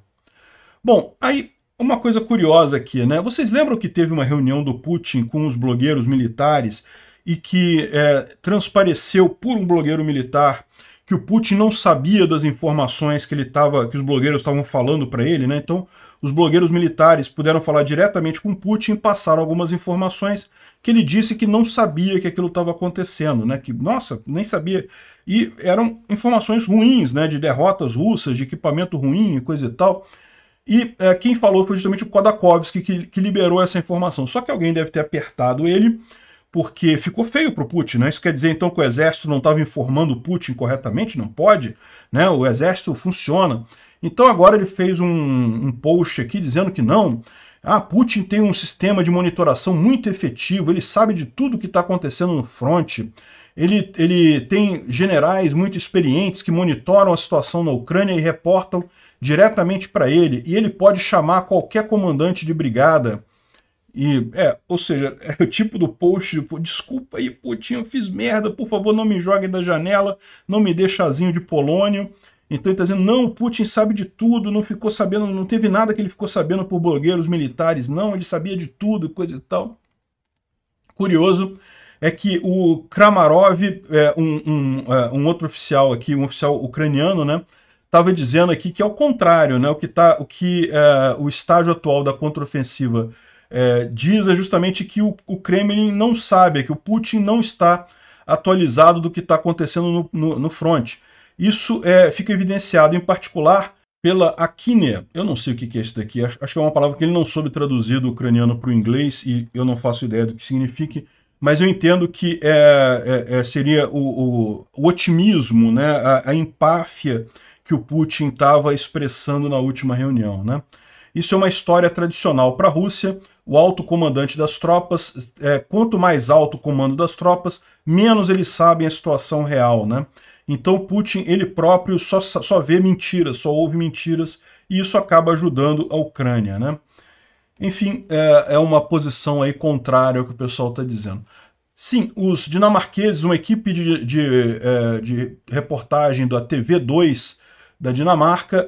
Bom, aí uma coisa curiosa aqui, né? Vocês lembram que teve uma reunião do Putin com os blogueiros militares e que é, transpareceu por um blogueiro militar que o Putin não sabia das informações que ele tava, que os blogueiros estavam falando para ele, né? Então os blogueiros militares puderam falar diretamente com Putin e passaram algumas informações que ele disse que não sabia que aquilo estava acontecendo, né? Que, nossa, nem sabia. E eram informações ruins, né? De derrotas russas, de equipamento ruim e coisa e tal. E é, quem falou foi justamente o Kodakovsky, que, que liberou essa informação. Só que alguém deve ter apertado ele porque ficou feio para o Putin. Né? Isso quer dizer então que o exército não estava informando o Putin corretamente? Não pode, né? o exército funciona. Então agora ele fez um, um post aqui dizendo que não, ah, Putin tem um sistema de monitoração muito efetivo, ele sabe de tudo que está acontecendo no fronte. Ele, ele tem generais muito experientes que monitoram a situação na Ucrânia e reportam diretamente para ele. E ele pode chamar qualquer comandante de brigada e, é, ou seja, é o tipo do post, desculpa aí, putinho, eu fiz merda, por favor, não me joguem da janela, não me dê chazinho de polônio. Então ele está dizendo, não, o Putin sabe de tudo, não ficou sabendo, não teve nada que ele ficou sabendo por blogueiros militares, não, ele sabia de tudo, coisa e tal. Curioso é que o Kramarov, é, um, um, é, um outro oficial aqui, um oficial ucraniano, né, estava dizendo aqui que é o contrário, né, o que, tá, o, que é, o estágio atual da contraofensiva é, diz é justamente que o, o, Kremlin não sabe, é que o Putin não está atualizado do que está acontecendo no, no, no front. Isso é, fica evidenciado, em particular, pela Akine Eu não sei o que é isso daqui, acho, acho que é uma palavra que ele não soube traduzir do ucraniano para o inglês e eu não faço ideia do que signifique, mas eu entendo que é, é, é seria o, o, o, otimismo, né, a, a empáfia que o Putin estava expressando na última reunião. Né? Isso é uma história tradicional para a Rússia o alto comandante das tropas, é, quanto mais alto o comando das tropas, menos eles sabem a situação real, né? Então Putin, ele próprio, só, só vê mentiras, só ouve mentiras, e isso acaba ajudando a Ucrânia, né? Enfim, é, é uma posição aí contrária ao que o pessoal está dizendo. Sim, os dinamarqueses, uma equipe de, de, de, é, de reportagem da TV2 da Dinamarca,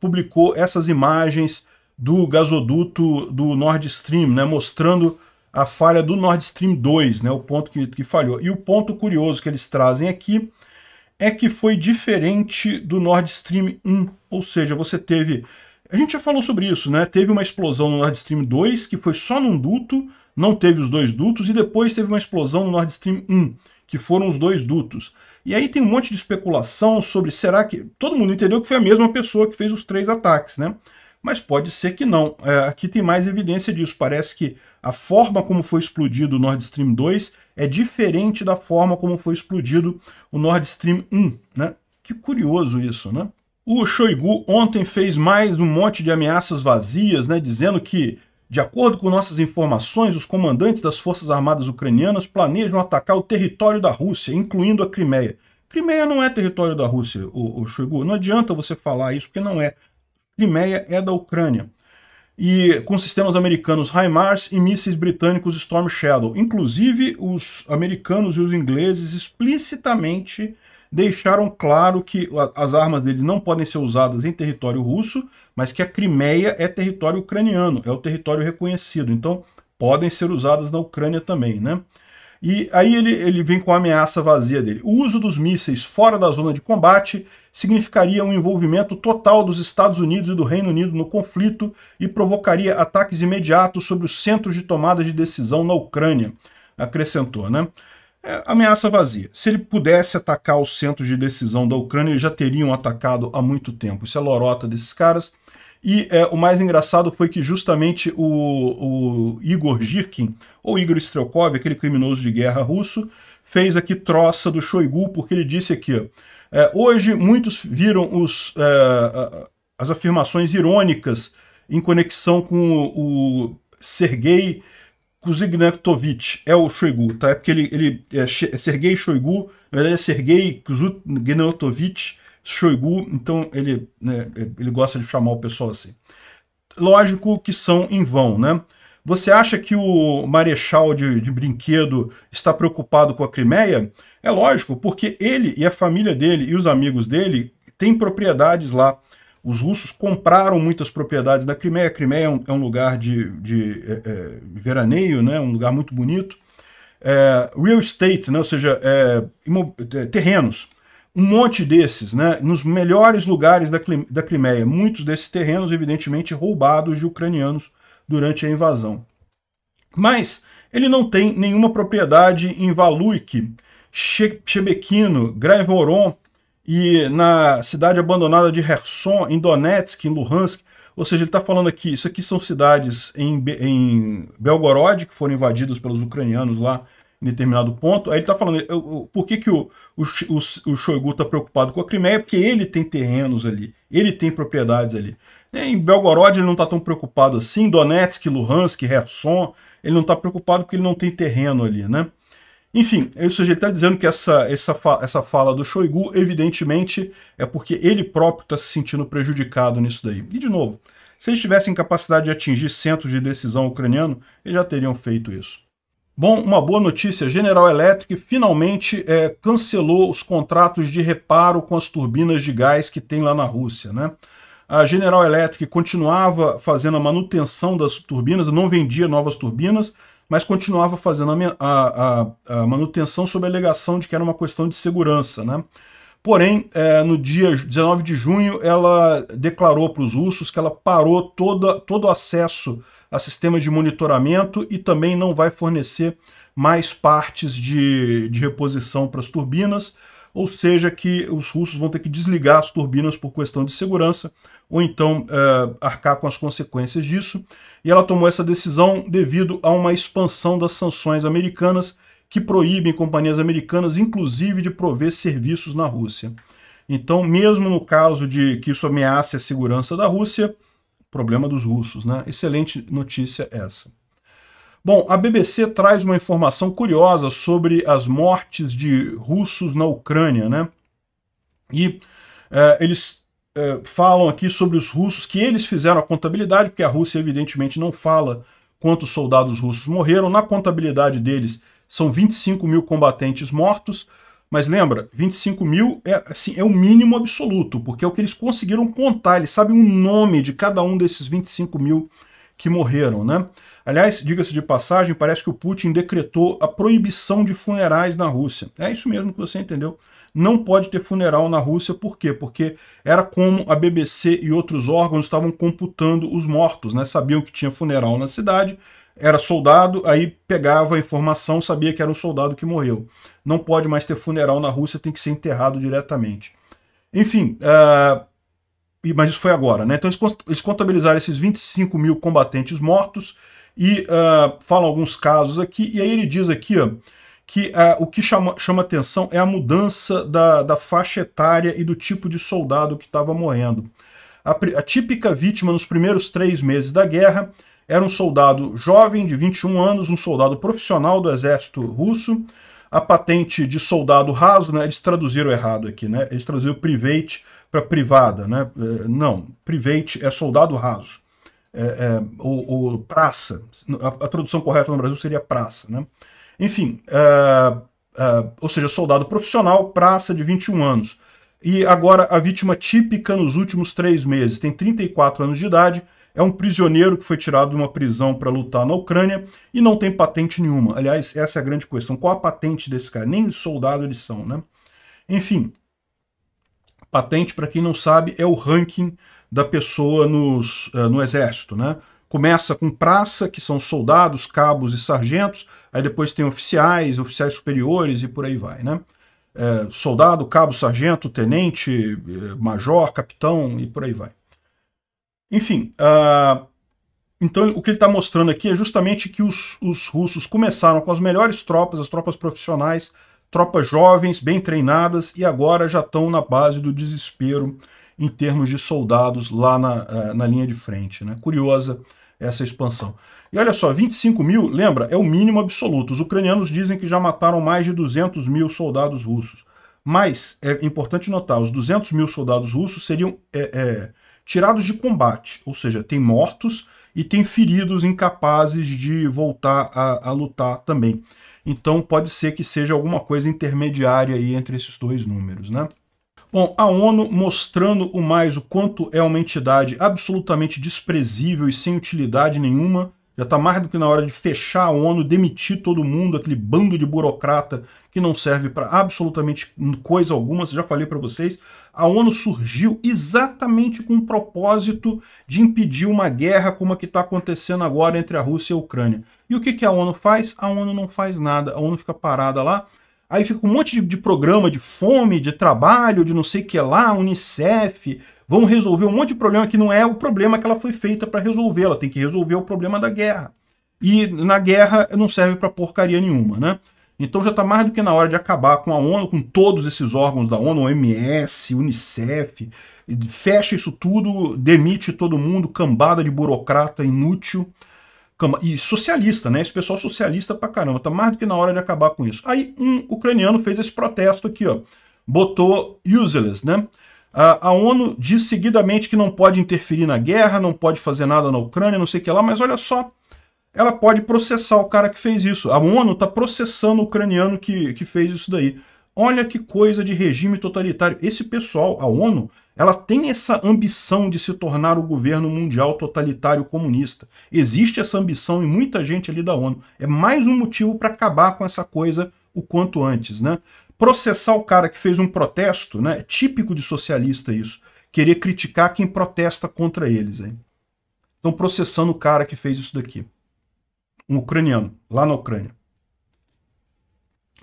publicou essas imagens do gasoduto do Nord Stream, né, mostrando a falha do Nord Stream 2, né, o ponto que, que falhou. E o ponto curioso que eles trazem aqui é que foi diferente do Nord Stream 1, ou seja, você teve... A gente já falou sobre isso, né? Teve uma explosão no Nord Stream 2, que foi só num duto, não teve os dois dutos, e depois teve uma explosão no Nord Stream 1, que foram os dois dutos. E aí tem um monte de especulação sobre será que... Todo mundo entendeu que foi a mesma pessoa que fez os três ataques, né? mas pode ser que não. É, aqui tem mais evidência disso. Parece que a forma como foi explodido o Nord Stream 2 é diferente da forma como foi explodido o Nord Stream 1. Né? Que curioso isso, né? O Shoigu ontem fez mais um monte de ameaças vazias, né, dizendo que, de acordo com nossas informações, os comandantes das Forças Armadas Ucranianas planejam atacar o território da Rússia, incluindo a Crimeia. Crimeia não é território da Rússia, o, o Shoigu. Não adianta você falar isso, porque não é. Crimeia é da Ucrânia. E com sistemas americanos HIMARS e mísseis britânicos Storm Shadow. Inclusive, os americanos e os ingleses explicitamente deixaram claro que as armas deles não podem ser usadas em território russo, mas que a Crimeia é território ucraniano, é o território reconhecido. Então, podem ser usadas na Ucrânia também, né? E aí ele, ele vem com a ameaça vazia dele. O uso dos mísseis fora da zona de combate significaria um envolvimento total dos Estados Unidos e do Reino Unido no conflito e provocaria ataques imediatos sobre os centros de tomada de decisão na Ucrânia, acrescentou, né? É, ameaça vazia. Se ele pudesse atacar os centros de decisão da Ucrânia, eles já teriam atacado há muito tempo. Isso é lorota desses caras. E é, o mais engraçado foi que justamente o, o Igor Girkin, ou Igor Strelkov, aquele criminoso de guerra russo, fez aqui troça do Shoigu, porque ele disse aqui, é, hoje muitos viram os, é, as afirmações irônicas em conexão com o, o Sergei Kuznetsovich, é o Shoigu, tá? É porque ele, ele é, é Sergei Shoigu, na verdade é Sergei Kuznetsovich Shoigu, então ele, né, ele gosta de chamar o pessoal assim. Lógico que são em vão, né? Você acha que o marechal de, de brinquedo está preocupado com a Crimeia? É lógico, porque ele e a família dele e os amigos dele têm propriedades lá. Os russos compraram muitas propriedades da Crimeia. A Crimeia é um, é um lugar de, de é, é, veraneio, né? um lugar muito bonito. É, real estate, né? ou seja, é, é, terrenos um monte desses, né, nos melhores lugares da, da Crimeia. Muitos desses terrenos, evidentemente, roubados de ucranianos durante a invasão. Mas ele não tem nenhuma propriedade em Valuik, Chebequino, Grevoron e na cidade abandonada de Kherson, em Donetsk, em Luhansk. Ou seja, ele está falando aqui, isso aqui são cidades em, em Belgorod, que foram invadidas pelos ucranianos lá em determinado ponto. Aí ele está falando eu, eu, por que, que o, o, o, o Shoigu está preocupado com a Crimeia, é porque ele tem terrenos ali, ele tem propriedades ali. É, em Belgorod ele não está tão preocupado assim, Donetsk, Luhansk, Kherson, ele não está preocupado porque ele não tem terreno ali, né? Enfim, o sujeito ele está dizendo que essa, essa, essa fala do Shoigu, evidentemente, é porque ele próprio está se sentindo prejudicado nisso daí. E, de novo, se eles tivessem capacidade de atingir centros de decisão ucraniano, eles já teriam feito isso. Bom, uma boa notícia: General Electric finalmente é, cancelou os contratos de reparo com as turbinas de gás que tem lá na Rússia, né? A General Electric continuava fazendo a manutenção das turbinas, não vendia novas turbinas, mas continuava fazendo a, a, a, manutenção sob a alegação de que era uma questão de segurança, né? Porém, é, no dia 19 de junho, ela declarou para os russos que ela parou toda, todo o acesso a sistema de monitoramento e também não vai fornecer mais partes de, de reposição para as turbinas, ou seja, que os russos vão ter que desligar as turbinas por questão de segurança, ou então é, arcar com as consequências disso. E ela tomou essa decisão devido a uma expansão das sanções americanas que proíbem companhias americanas, inclusive, de prover serviços na Rússia. Então, mesmo no caso de que isso ameace a segurança da Rússia, problema dos russos, né? Excelente notícia essa. Bom, a BBC traz uma informação curiosa sobre as mortes de russos na Ucrânia, né? E é, eles é, falam aqui sobre os russos que eles fizeram a contabilidade, porque a Rússia evidentemente não fala quantos soldados russos morreram. Na contabilidade deles, são 25 mil combatentes mortos, mas lembra, 25 mil é, assim, é o mínimo absoluto, porque é o que eles conseguiram contar, eles sabem o nome de cada um desses 25 mil que morreram, né? Aliás, diga-se de passagem, parece que o Putin decretou a proibição de funerais na Rússia. É isso mesmo que você entendeu. Não pode ter funeral na Rússia, por quê? Porque era como a BBC e outros órgãos estavam computando os mortos, né? Sabiam que tinha funeral na cidade, era soldado, aí pegava a informação, sabia que era um soldado que morreu. Não pode mais ter funeral na Rússia, tem que ser enterrado diretamente. Enfim, uh, mas isso foi agora, né? Então eles contabilizaram esses 25 mil combatentes mortos e uh, falam alguns casos aqui, e aí ele diz aqui, ó, que uh, o que chama, chama atenção é a mudança da, da faixa etária e do tipo de soldado que estava morrendo. A, a típica vítima nos primeiros três meses da guerra era um soldado jovem de 21 anos, um soldado profissional do exército russo. A patente de soldado raso, né, eles traduziram errado aqui, né? Eles traduziram private para privada, né? É, não, private é soldado raso. É, é, ou, ou, praça. A, a, tradução correta no Brasil seria praça, né? Enfim, é, é, ou seja, soldado profissional, praça de 21 anos. E agora a vítima típica nos últimos três meses. Tem 34 anos de idade, é um prisioneiro que foi tirado de uma prisão para lutar na Ucrânia e não tem patente nenhuma. Aliás, essa é a grande questão. Qual a patente desse cara? Nem soldado eles são, né? Enfim, patente, para quem não sabe, é o ranking da pessoa nos, uh, no exército, né? Começa com praça, que são soldados, cabos e sargentos, aí depois tem oficiais, oficiais superiores e por aí vai, né? É, soldado, cabo, sargento, tenente, eh, major, capitão e por aí vai. Enfim, uh, então o que ele está mostrando aqui é justamente que os, os russos começaram com as melhores tropas, as tropas profissionais, tropas jovens, bem treinadas, e agora já estão na base do desespero em termos de soldados lá na, eh, na linha de frente. Né? Curiosa essa expansão. E olha só, 25 mil, lembra, é o mínimo absoluto. Os ucranianos dizem que já mataram mais de 200 mil soldados russos. Mas é importante notar, os 200 mil soldados russos seriam é, é, tirados de combate, ou seja, tem mortos e tem feridos incapazes de voltar a, a lutar também. Então pode ser que seja alguma coisa intermediária aí entre esses dois números, né? Bom, a ONU mostrando o mais o quanto é uma entidade absolutamente desprezível e sem utilidade nenhuma, já está mais do que na hora de fechar a ONU, demitir todo mundo, aquele bando de burocrata que não serve para absolutamente coisa alguma. Já falei para vocês, a ONU surgiu exatamente com o propósito de impedir uma guerra como a que está acontecendo agora entre a Rússia e a Ucrânia. E o que, que a ONU faz? A ONU não faz nada, a ONU fica parada lá. Aí fica um monte de, de programa de fome, de trabalho, de não sei o que lá, Unicef, vão resolver um monte de problema que não é o problema que ela foi feita para resolver. Ela tem que resolver o problema da guerra. E na guerra não serve para porcaria nenhuma, né? Então já está mais do que na hora de acabar com a ONU, com todos esses órgãos da ONU, OMS, Unicef, fecha isso tudo, demite todo mundo, cambada de burocrata inútil e socialista, né? Esse pessoal socialista pra caramba, tá mais do que na hora de acabar com isso. Aí um ucraniano fez esse protesto aqui, ó. Botou useless, né? A, ONU diz seguidamente que não pode interferir na guerra, não pode fazer nada na Ucrânia, não sei o que lá, mas olha só, ela pode processar o cara que fez isso. A ONU está processando o ucraniano que, que fez isso daí. Olha que coisa de regime totalitário. Esse pessoal, a ONU, ela tem essa ambição de se tornar o governo mundial totalitário comunista. Existe essa ambição em muita gente ali da ONU. É mais um motivo para acabar com essa coisa o quanto antes, né? processar o cara que fez um protesto, né? É típico de socialista isso. Querer criticar quem protesta contra eles. Hein? Estão processando o cara que fez isso daqui. Um ucraniano, lá na Ucrânia.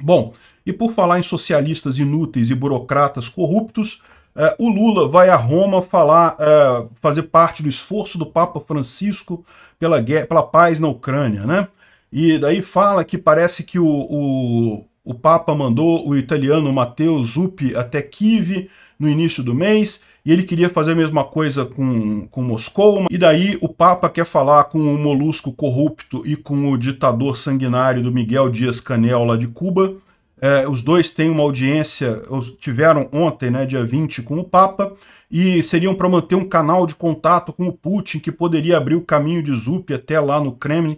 Bom, e por falar em socialistas inúteis e burocratas corruptos, eh, o Lula vai a Roma falar, eh, fazer parte do esforço do Papa Francisco pela, guerra, pela paz na Ucrânia, né? E daí fala que parece que o, o o Papa mandou o italiano Matteo Zuppi até Kiev no início do mês, e ele queria fazer a mesma coisa com, com Moscou, e daí o Papa quer falar com o molusco corrupto e com o ditador sanguinário do Miguel Dias Canel lá de Cuba. É, os dois têm uma audiência, tiveram ontem, né, dia 20, com o Papa, e seriam para manter um canal de contato com o Putin, que poderia abrir o caminho de Zup até lá no Kremlin.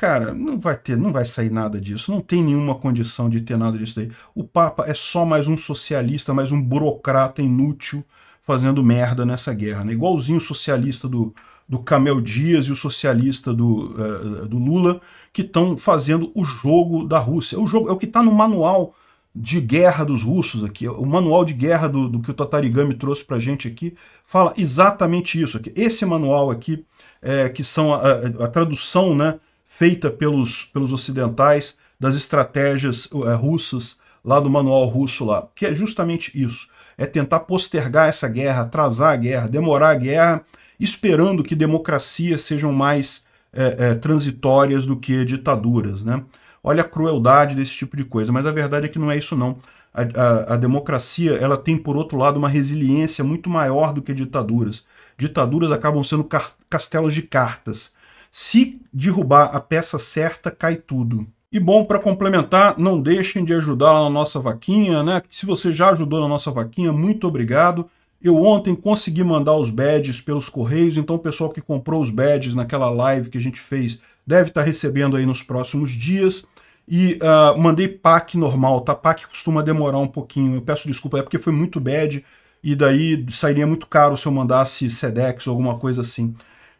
Cara, não vai ter, não vai sair nada disso, não tem nenhuma condição de ter nada disso daí. O Papa é só mais um socialista, mais um burocrata inútil fazendo merda nessa guerra, né? Igualzinho o socialista do, do Camel Dias e o socialista do, uh, do Lula, que estão fazendo o jogo da Rússia. O jogo é o que está no manual de guerra dos russos aqui. O manual de guerra do, do que o Tatarigami trouxe para gente aqui fala exatamente isso. Aqui. Esse manual aqui, é, que são a, a, a tradução né, feita pelos, pelos ocidentais das estratégias é, russas lá do manual russo lá, que é justamente isso, é tentar postergar essa guerra, atrasar a guerra, demorar a guerra, esperando que democracias sejam mais é, é, transitórias do que ditaduras, né? Olha a crueldade desse tipo de coisa, mas a verdade é que não é isso não. A, a, a, democracia ela tem, por outro lado, uma resiliência muito maior do que ditaduras. Ditaduras acabam sendo castelos de cartas. Se derrubar a peça certa, cai tudo. E bom, para complementar, não deixem de ajudar na nossa vaquinha, né? Se você já ajudou na nossa vaquinha, muito obrigado. Eu ontem consegui mandar os badges pelos correios, então o pessoal que comprou os badges naquela live que a gente fez deve estar tá recebendo aí nos próximos dias. E uh, mandei pack normal, tá? Pack costuma demorar um pouquinho. Eu peço desculpa, é porque foi muito bad e daí sairia muito caro se eu mandasse SEDEX ou alguma coisa assim.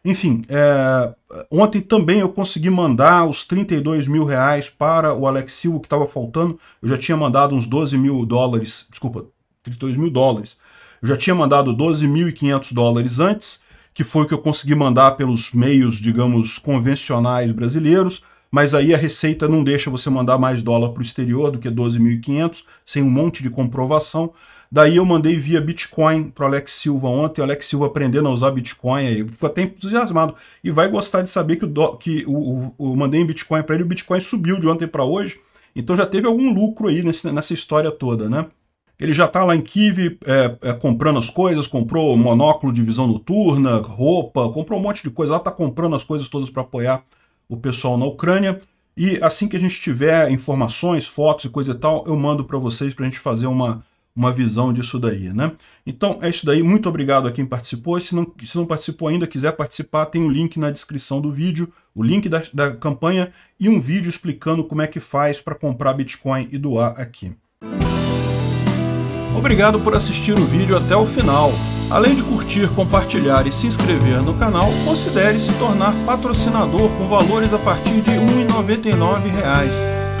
Enfim, é, ontem também eu consegui mandar os 32 mil reais para o Alex Silva que estava faltando. Eu já tinha mandado uns 12 mil dólares, desculpa, 32 mil dólares. Eu já tinha mandado 12.500 dólares antes, que foi o que eu consegui mandar pelos meios, digamos, convencionais brasileiros. Mas aí a Receita não deixa você mandar mais dólar para o exterior do que 12.500, sem um monte de comprovação. Daí eu mandei via Bitcoin para Alex Silva ontem, o Alex Silva aprendendo a usar Bitcoin, aí ficou até entusiasmado e vai gostar de saber que, o, do, que o, o, o mandei em Bitcoin para ele, o Bitcoin subiu de ontem para hoje, então já teve algum lucro aí nesse, nessa história toda, né? Ele já está lá em Kiev é, é, comprando as coisas, comprou monóculo de visão noturna, roupa, comprou um monte de coisa, lá está comprando as coisas todas para apoiar o pessoal na Ucrânia. E assim que a gente tiver informações, fotos e coisa e tal, eu mando para vocês para a gente fazer uma, uma visão disso daí, né? Então é isso daí, muito obrigado a quem participou, se não, se não participou ainda, quiser participar, tem o um link na descrição do vídeo, o link da, da campanha e um vídeo explicando como é que faz para comprar Bitcoin e doar aqui. Obrigado por assistir o vídeo até o final. Além de curtir, compartilhar e se inscrever no canal, considere se tornar patrocinador com valores a partir de R$ 1,99